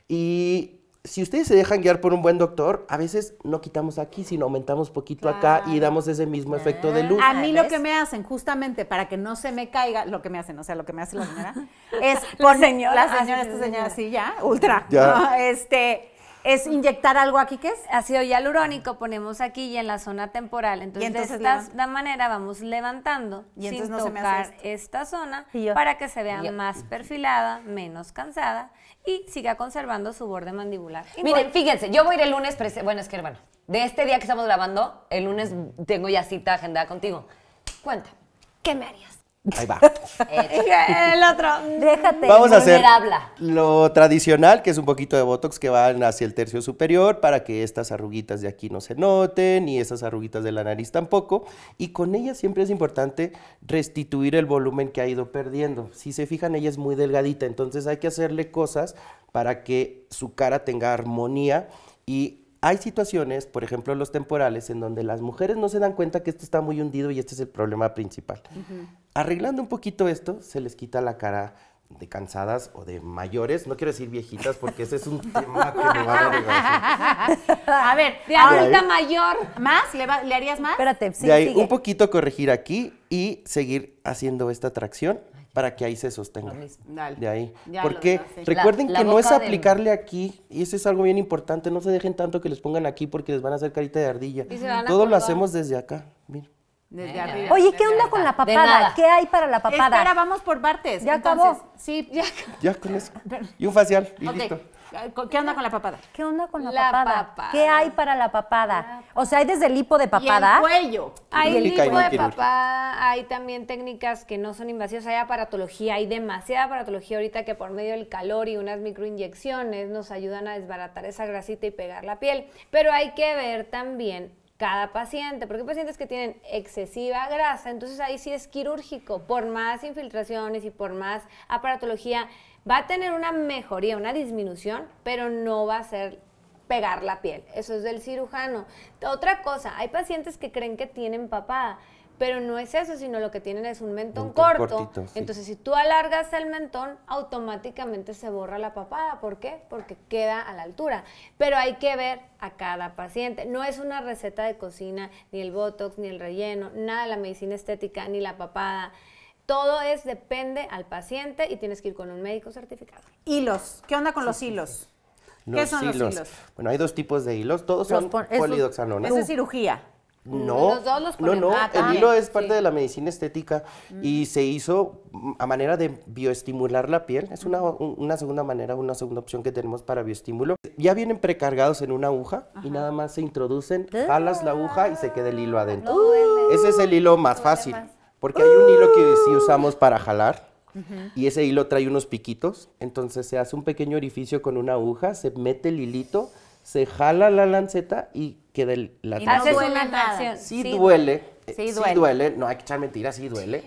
Y si ustedes se dejan guiar por un buen doctor, a veces no quitamos aquí, sino aumentamos poquito acá y damos ese mismo efecto de luz. A mí lo que me hacen, justamente para que no se me caiga, lo que me hacen, o sea, lo que me hace la señora, es por señora, la señora, ah, esta señora, sí, ya, ultra, este, es inyectar algo aquí, ¿qué es? Ácido hialurónico ponemos aquí y en la zona temporal. Entonces, de esta manera vamos levantando y sin tocar esta zona para que se vea más perfilada, menos cansada y siga conservando su borde mandibular. Miren, fíjense, yo voy a ir el lunes, bueno, es que hermano, de este día que estamos grabando, el lunes tengo ya cita agendada contigo. Cuéntame, ¿qué me harías? Ahí va. el otro. Déjate. Vamos a hacer lo tradicional, que es un poquito de Botox que van hacia el tercio superior para que estas arruguitas de aquí no se noten y esas arruguitas de la nariz tampoco. Y con ella siempre es importante restituir el volumen que ha ido perdiendo. Si se fijan, ella es muy delgadita, entonces hay que hacerle cosas para que su cara tenga armonía y hay situaciones, por ejemplo, los temporales, en donde las mujeres no se dan cuenta que esto está muy hundido y este es el problema principal. Arreglando un poquito esto, se les quita la cara de cansadas o de mayores, no quiero decir viejitas porque ese es un tema que me va a regalar. A ver, de adulta mayor, ¿más? ¿Le, harías más? Espérate, sí, de un poquito corregir aquí y seguir haciendo esta tracción para que ahí se sostenga. De ahí. porque recuerden que no es aplicarle aquí, y eso es algo bien importante, no se dejen tanto que les pongan aquí porque les van a hacer carita de ardilla. Todo lo hacemos desde acá. Desde arriba. Oye, ¿qué onda con la papada? ¿Qué hay para la papada? Ahora vamos por partes. Ya acabó. Sí, ya Ya con eso. Y un facial. ¿Qué onda con la papada? ¿Qué onda con la, papada? ¿Qué hay para la papada? O sea, hay desde el hipo de papada. Y el cuello. Hay el de papada, hay también técnicas que no son invasivas, hay aparatología, hay demasiada aparatología ahorita que por medio del calor y unas microinyecciones nos ayudan a desbaratar esa grasita y pegar la piel. Pero hay que ver también cada paciente, porque hay pacientes que tienen excesiva grasa, entonces ahí sí es quirúrgico, por más infiltraciones y por más aparatología, va a tener una mejoría, una disminución, pero no va a ser pegar la piel, eso es del cirujano. Otra cosa, hay pacientes que creen que tienen papada, pero no es eso, sino lo que tienen es un mentón, corto. Entonces, si tú alargas el mentón, automáticamente se borra la papada. ¿Por qué? Porque queda a la altura. Pero hay que ver a cada paciente. No es una receta de cocina, ni el botox, ni el relleno, nada de la medicina estética, ni la papada. Todo es depende al paciente y tienes que ir con un médico certificado. Hilos. ¿Qué onda con los hilos? ¿Qué son los hilos? Bueno, hay dos tipos de hilos. Todos son polidoxanónicos. Esa es cirugía. No, no, el hilo es parte de la medicina estética y mm. se hizo a manera de bioestimular la piel. Es una, segunda manera, una segunda opción que tenemos para bioestímulo. Ya vienen precargados en una aguja y nada más se introducen, jalas la aguja y se queda el hilo ah, adentro. Ese es el hilo más fácil, porque hay un hilo que sí usamos para jalar. Y ese hilo trae unos piquitos, entonces se hace un pequeño orificio con una aguja, se mete el hilito, se jala la lanceta y queda la y no duele duele, sí, duele, sí eh, duele, no hay que echar mentiras, sí duele,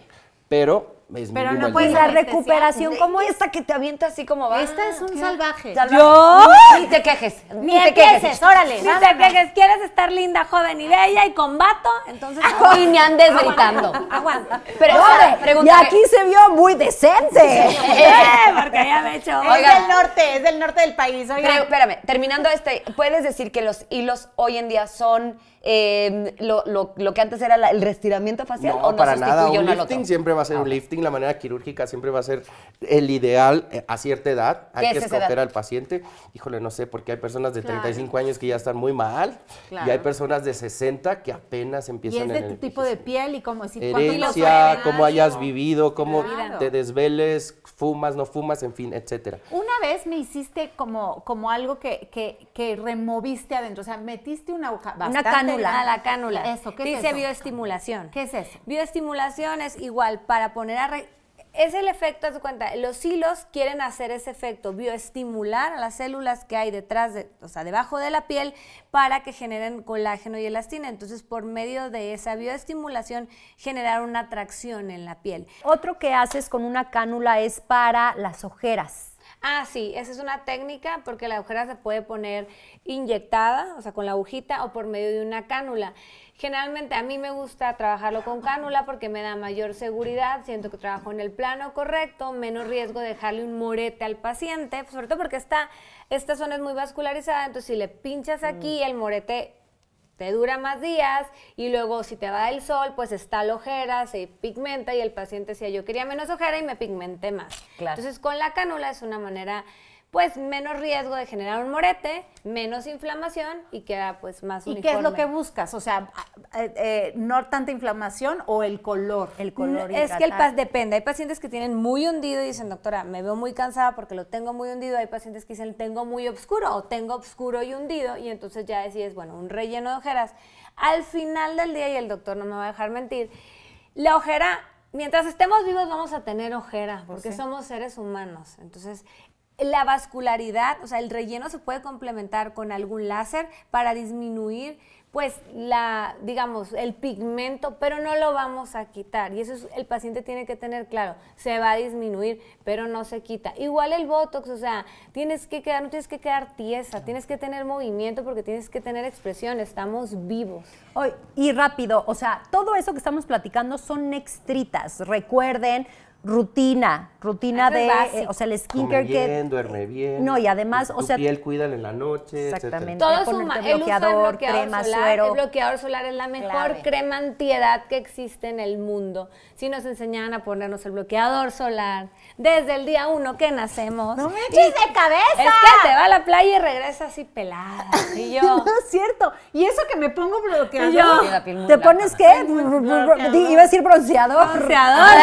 pero pero no puedes la recuperación como esta que te avienta así como va. Esta es un salvaje. Yo ni te quejes, ni, te quejes, órale. Ni te quejes, quieres estar linda, joven y bella y combato, entonces y me andes gritando. Aguanta. Pero y aquí se vio muy decente. Eh, porque ya me he hecho. es del norte, es del norte del país. espérame, terminando este, puedes decir que los hilos hoy en día son eh, lo, que antes era el restiramiento facial no, o no para nada. Un lifting siempre va a ser un lifting la manera quirúrgica siempre va a ser el ideal eh, a cierta edad. Hay que escoger al paciente. Híjole, no sé, porque hay personas de 35 años que ya están muy mal y hay personas de 60 que apenas empiezan a. Y es de tu tipo de piel y como si herencia, cómo hayas vivido, cómo te desveles, fumas, no fumas, en fin, etcétera. Una vez me hiciste como, como algo que, que, removiste adentro, o sea, metiste una aguja Una cánula. A la cánula. Eso, ¿qué Dice es bioestimulación. ¿Qué es eso? Bioestimulación es igual para poner a es el efecto, haz cuenta, los hilos quieren hacer ese efecto, bioestimular a las células que hay detrás, de, o sea, debajo de la piel, para que generen colágeno y elastina. Entonces, por medio de esa bioestimulación, generar una tracción en la piel. Otro que haces con una cánula es para las ojeras. Ah, sí, esa es una técnica porque la agujera se puede poner inyectada, o sea, con la agujita o por medio de una cánula. Generalmente a mí me gusta trabajarlo con cánula porque me da mayor seguridad, siento que trabajo en el plano correcto, menos riesgo de dejarle un morete al paciente, sobre todo porque esta, esta zona es muy vascularizada, entonces si le pinchas aquí, mm. el morete te dura más días y luego si te va el sol, pues está la ojera, se pigmenta y el paciente decía, yo quería menos ojera y me pigmenté más. Claro. Entonces con la cánula es una manera pues menos riesgo de generar un morete, menos inflamación y queda pues más uniforme. ¿Y qué es lo que buscas? O sea, eh, eh, no tanta inflamación o el color, el color. es que el paz depende. Hay pacientes que tienen muy hundido y dicen, doctora, me veo muy cansada porque lo tengo muy hundido. Hay pacientes que dicen, tengo muy oscuro o tengo oscuro y hundido y entonces ya decides, bueno, un relleno de ojeras. Al final del día, y el doctor no me va a dejar mentir, la ojera mientras estemos vivos vamos a tener ojera, pues porque somos seres humanos. Entonces, la vascularidad, o sea, el relleno se puede complementar con algún láser para disminuir, pues, la, digamos, el pigmento, pero no lo vamos a quitar. Y eso es, el paciente tiene que tener claro, se va a disminuir, pero no se quita. Igual el Botox, o sea, tienes que quedar, no tienes que quedar tiesa, tienes que tener movimiento porque tienes que tener expresión, estamos vivos. Hoy, y rápido, o sea, todo eso que estamos platicando son extritas, recuerden rutina, rutina de, eh, o sea, el skincare bien, que duerme bien. No, y además, o sea, piel cuídala en la noche, exactamente. Todo suma, bloqueador, crema, suero. El bloqueador solar es la mejor crema antiedad que existe en el mundo. Si nos enseñaban a ponernos el bloqueador solar desde el día uno que nacemos. No me eches de cabeza. Es que te va a la playa y regresa así pelada. Y yo. no es cierto. Y eso que me pongo bloqueador. te pones qué? Iba a decir bronceador. Bronceador.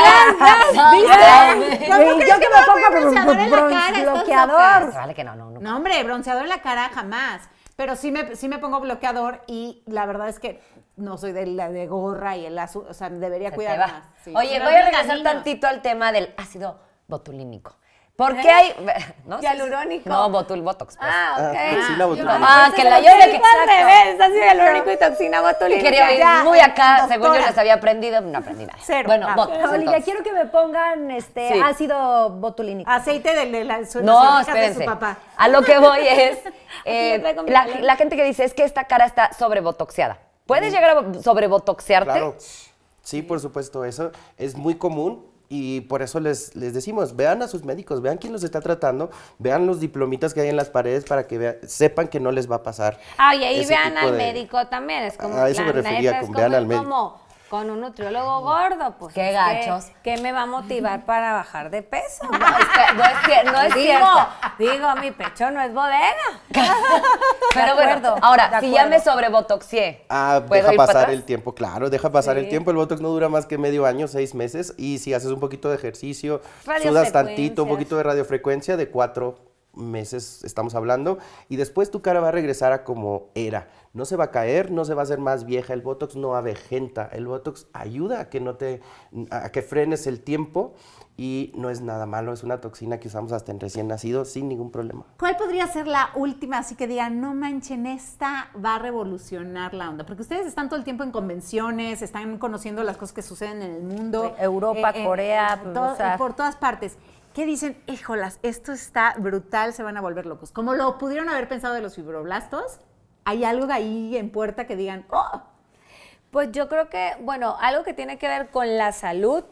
yo eh, que me pongo bronceador en la cara, bloqueador. Vale que no, no, no. hombre, bronceador en la cara jamás. Pero sí me, sí me pongo bloqueador y la verdad es que no soy de la de gorra y el azul, o sea, debería cuidar más. Oye, voy a regresar tantito al tema del ácido botulínico. ¿Por qué hay...? No, hialurónico. No, botul, botox. Pues. Ah, ok. toxina ah, pues ah, botulínica. Ah, que la yo le que... Exacto. ácido hialurónico y toxina botulínica. Quería ir muy acá, según yo les había aprendido, no aprendí nada. Bueno, botox, Olivia, quiero que me pongan este ácido botulínico. Aceite de la, no, espérense. papá. A lo que voy es... Eh, la, gente que dice es que esta cara está sobrebotoxiada. ¿Puedes mm. llegar a sobrebotoxiarte? Claro. Sí, por supuesto, eso es muy común y por eso les, les decimos, vean a sus médicos, vean quién los está tratando, vean los diplomitas que hay en las paredes para que sepan que no les va a pasar. Ah, y ahí vean al médico también, es como... A eso me refería, vean al médico con un nutriólogo gordo, pues. Qué gachos. ¿Qué, me va a motivar para bajar de peso? No, es, que, no es, digo, cierto. mi pecho no es bodega. Pero acuerdo, bueno, ahora, si ya me sobrebotoxié. Ah, deja pasar el tiempo, claro, deja pasar el tiempo. El botox no dura más que medio año, seis meses. Y si haces un poquito de ejercicio, sudas tantito, un poquito de radiofrecuencia, de cuatro meses estamos hablando, y después tu cara va a regresar a como era. No se va a caer, no se va a hacer más vieja, el Botox no avejenta, el Botox ayuda a que no te, a que frenes el tiempo y no es nada malo, es una toxina que usamos hasta en recién nacido sin ningún problema. ¿Cuál podría ser la última, así que digan, no manchen, esta va a revolucionar la onda? Porque ustedes están todo el tiempo en convenciones, están conociendo las cosas que suceden en el mundo. Europa, eh, eh, Corea, eh, pues, por todas partes. ¿Qué dicen? Híjolas, esto está brutal, se van a volver locos. Como lo pudieron haber pensado de los fibroblastos, ¿hay algo ahí en puerta que digan, oh? Pues yo creo que, bueno, algo que tiene que ver con la salud.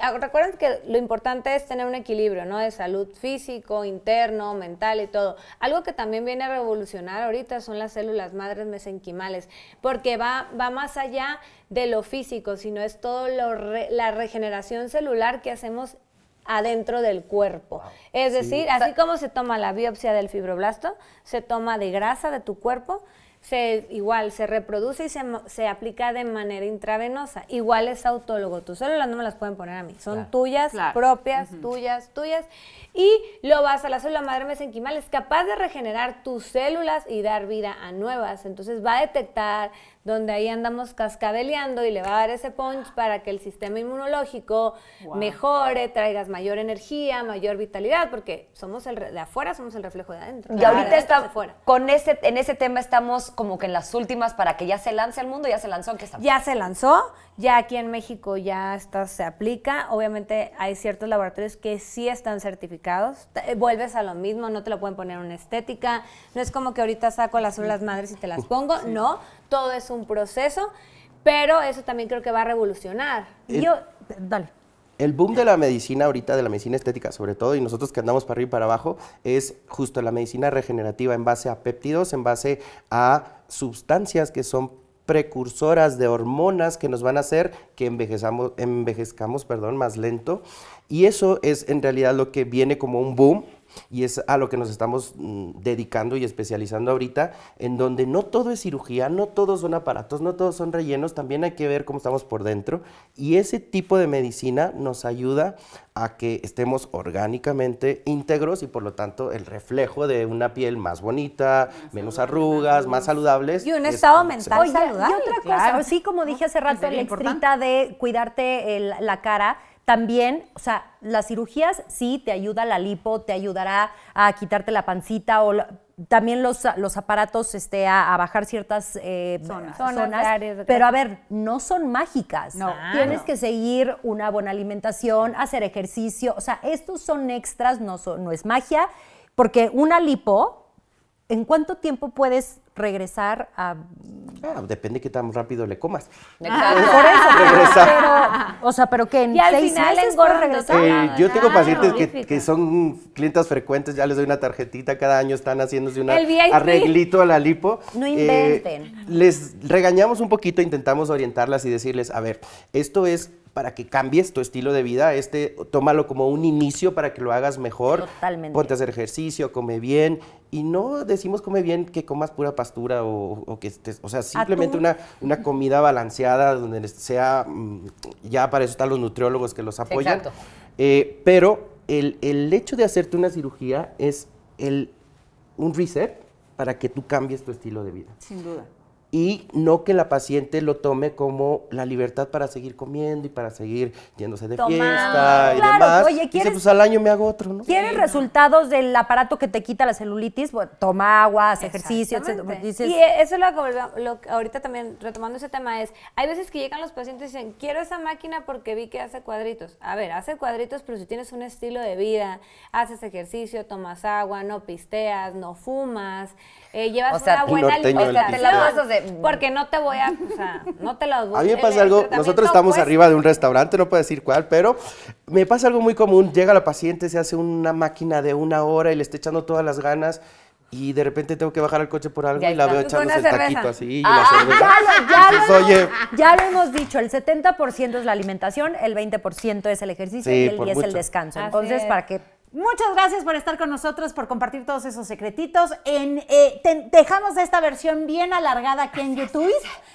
Ah, recuerden que lo importante es tener un equilibrio, ¿no? De salud físico, interno, mental y todo. Algo que también viene a revolucionar ahorita son las células madres mesenquimales, porque va, va más allá de lo físico, sino es todo la regeneración celular que hacemos adentro del cuerpo. Es decir, así como se toma la biopsia del fibroblasto, se toma de grasa de tu cuerpo, se, igual se reproduce y se, se, aplica de manera intravenosa. Igual es autólogo, tus células no me las pueden poner a mí, son tuyas, propias, tuyas, tuyas. Y lo vas a la célula madre mesenquimal, es capaz de regenerar tus células y dar vida a nuevas. Entonces va a detectar donde ahí andamos cascabeleando y le va a dar ese punch para que el sistema inmunológico mejore, traigas mayor energía, mayor vitalidad, porque somos el de afuera somos el reflejo de adentro. Y ahorita está con ese en ese tema estamos como que en las últimas para que ya se lance al mundo, ya se lanzó, ¿qué Ya se lanzó, ya aquí en México ya está, se aplica. Obviamente hay ciertos laboratorios que sí están certificados. Eh, vuelves a lo mismo, no te lo pueden poner una estética. No es como que ahorita saco las olas madres y te las pongo, no todo es un proceso, pero eso también creo que va a revolucionar. El, Yo, dale. El boom de la medicina ahorita, de la medicina estética sobre todo, y nosotros que andamos para arriba y para abajo, es justo la medicina regenerativa en base a péptidos, en base a sustancias que son precursoras de hormonas que nos van a hacer que envejezamos, envejezcamos perdón, más lento. Y eso es en realidad lo que viene como un boom y es a lo que nos estamos mm, dedicando y especializando ahorita, en donde no todo es cirugía, no todos son aparatos, no todos son rellenos, también hay que ver cómo estamos por dentro y ese tipo de medicina nos ayuda a que estemos orgánicamente íntegros y por lo tanto el reflejo de una piel más bonita, menos arrugas, más saludables. Y un estado mental saludable. Y otra cosa, sí, como dije hace rato, la extrita de cuidarte la cara también, o sea, las cirugías sí te ayuda la lipo, te ayudará a quitarte la pancita o también los, los aparatos este, a, bajar ciertas eh, zonas, pero a ver, no son mágicas. No, ah, Tienes que seguir una buena alimentación, hacer ejercicio, o sea, estos son extras, no, no es magia, porque una lipo ¿En cuánto tiempo puedes regresar a...? Ah, depende de qué tan rápido le comas. Por eso o sea, ¿pero que ¿En meses regresar? Eh, yo tengo pacientes que, son clientes frecuentes, ya les doy una tarjetita, cada año están haciéndose un arreglito a la lipo. No eh, inventen. les regañamos un poquito, intentamos orientarlas y decirles, a ver, esto es para que cambies tu estilo de vida. Este, tómalo como un inicio para que lo hagas mejor. Totalmente. Ponte a hacer ejercicio, come bien. Y no decimos come bien que comas pura pastura o, que estés, o sea, simplemente una, una comida balanceada donde sea, mm, ya para eso están los nutriólogos que los apoyan. Exacto. Eh, pero el, hecho de hacerte una cirugía es el, un reset para que tú cambies tu estilo de vida. Sin duda y no que la paciente lo tome como la libertad para seguir comiendo y para seguir yéndose de fiesta y demás. Oye, ¿quieres, Dice, pues al año me hago otro, ¿no? resultados del aparato que te quita la celulitis? Bueno, toma agua, haz ejercicio, etc. y eso lo, que ahorita también, retomando ese tema, es, hay veces que llegan los pacientes y dicen, quiero esa máquina porque vi que hace cuadritos. A ver, hace cuadritos, pero si tienes un estilo de vida, haces ejercicio, tomas agua, no pisteas, no fumas, eh, llevas una buena alimentación. te la a hacer porque no te voy a, o sea, no te las voy a... A mí me pasa algo, nosotros estamos arriba de un restaurante, no puedo decir cuál, pero me pasa algo muy común, llega la paciente, se hace una máquina de una hora y le está echando todas las ganas y de repente tengo que bajar al coche por algo y la veo pues echándose el taquito así y ah, la ah, Ya, lo, hemos dicho, el 70% es la alimentación, el 20% es el ejercicio y el 10% es el descanso. Entonces, para que Muchas gracias por estar con nosotros, por compartir todos esos secretitos. Eh, dejamos esta versión bien alargada aquí en YouTube.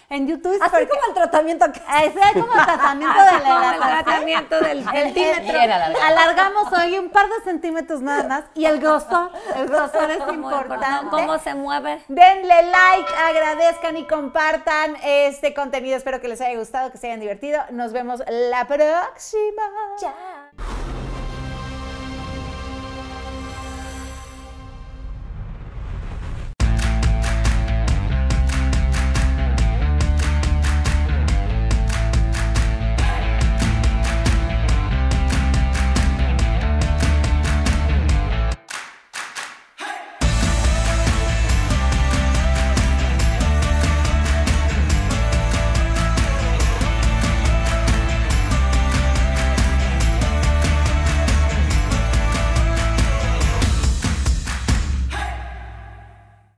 En YouTube. Así como el tratamiento como el tratamiento de el tratamiento del centímetro. Alargamos hoy un par de centímetros nada más. Y el gozo, el gozo es importante. ¿Cómo se mueve? Denle like, agradezcan y compartan este contenido. Espero que les haya gustado, que se hayan divertido. Nos vemos la próxima. Chao.